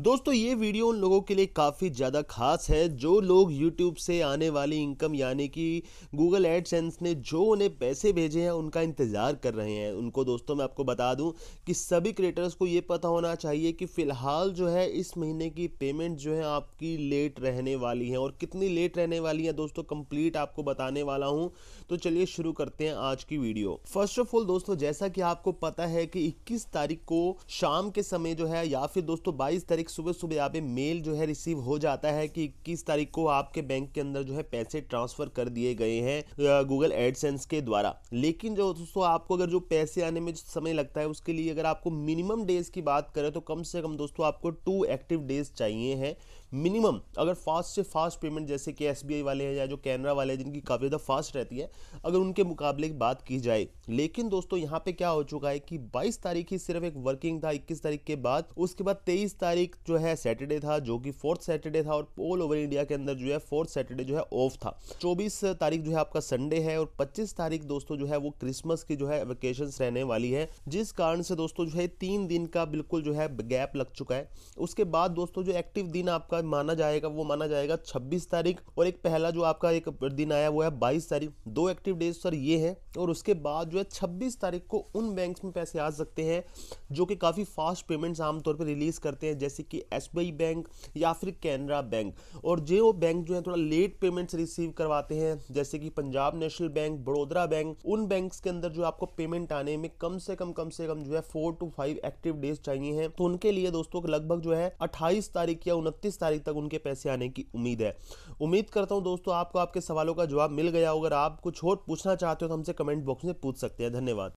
दोस्तों ये वीडियो उन लोगों के लिए काफ़ी ज़्यादा खास है जो लोग YouTube से आने वाली इनकम यानी कि Google AdSense ने जो उन्हें पैसे भेजे हैं उनका इंतज़ार कर रहे हैं उनको दोस्तों मैं आपको बता दूं कि सभी क्रिएटर्स को ये पता होना चाहिए कि फ़िलहाल जो है इस महीने की पेमेंट जो है आपकी लेट रहने वाली है और कितनी लेट रहने वाली है दोस्तों कंप्लीट आपको बताने वाला हूँ तो चलिए शुरू करते हैं आज की वीडियो फर्स्ट ऑफ ऑल दोस्तों जैसा कि आपको पता है कि इक्कीस तारीख को शाम के समय जो है या फिर दोस्तों बाईस तारीख तारीख सुबह सुबह आप मेल जो है रिसीव हो जाता है कि इक्कीस तारीख को आपके बैंक के अंदर जो है पैसे ट्रांसफर कर दिए गए हैं गूगल एडसेंस के द्वारा लेकिन जो दोस्तों आपको अगर जो पैसे आने में समय लगता है उसके लिए अगर आपको मिनिमम डेज की बात करें तो कम से कम दोस्तों आपको टू एक्टिव डेज चाहिए हैं मिनिमम अगर फास्ट से फास्ट पेमेंट जैसे कि एस वाले हैं या जो कैनरा वाले हैं जिनकी काफ़ी ज़्यादा फास्ट रहती है अगर उनके मुकाबले की बात की जाए लेकिन दोस्तों यहाँ पे क्या हो चुका है कि 22 तारीख ही सिर्फ एक वर्किंग था 21 तारीख के बाद उसके बाद 23 तारीख एक जो है सैटरडे था जो कि फोर्थ सैटरडे था और ऑल ओवर इंडिया के अंदर जो है फोर्थ सैटरडे जो है ऑफ था चौबीस तारीख जो है आपका संडे है और पच्चीस तारीख दोस्तों जो है वो क्रिसमस की जो है वेकेशन रहने वाली है जिस कारण से दोस्तों जो है तीन दिन का बिल्कुल जो है गैप लग चुका है उसके बाद दोस्तों जो एक्टिव दिन आपका माना जाएगा वो माना जाएगा छब्बीस तारीख और एक पहला जो आपका एक दिन आया वो है बाईस तारीख दो एक्टिव डेज सर ये है और उसके बाद जो है छब्बीस तारीख को उन बैंक में पैसे आ सकते हैं जो कि काफ़ी फास्ट पेमेंट्स आमतौर पर रिलीज करते हैं जैसे कि एस बैंक या फिर कैनरा बैंक और जो बैंक जो है थोड़ा लेट पेमेंट्स रिसीव करवाते हैं जैसे कि Punjab National Bank Vadodara bank उन बैंक्स के अंदर जो आपको पेमेंट आने में कम से कम कम से कम जो है four two five active days चाहिए हैं तो उनके लिए दोस्तों लगभग जो है अट्ठाईस तारीख या उनतीस तारीख तक उनके पैसे आने की उम्मीद है उम्मीद करता हूँ दोस्तों आपको आपके सवालों का जवाब मिल गया अगर आप कुछ और पूछना चाहते हो तो हमसे कमेंट बॉक्स में पूछ सकते हैं धन्यवाद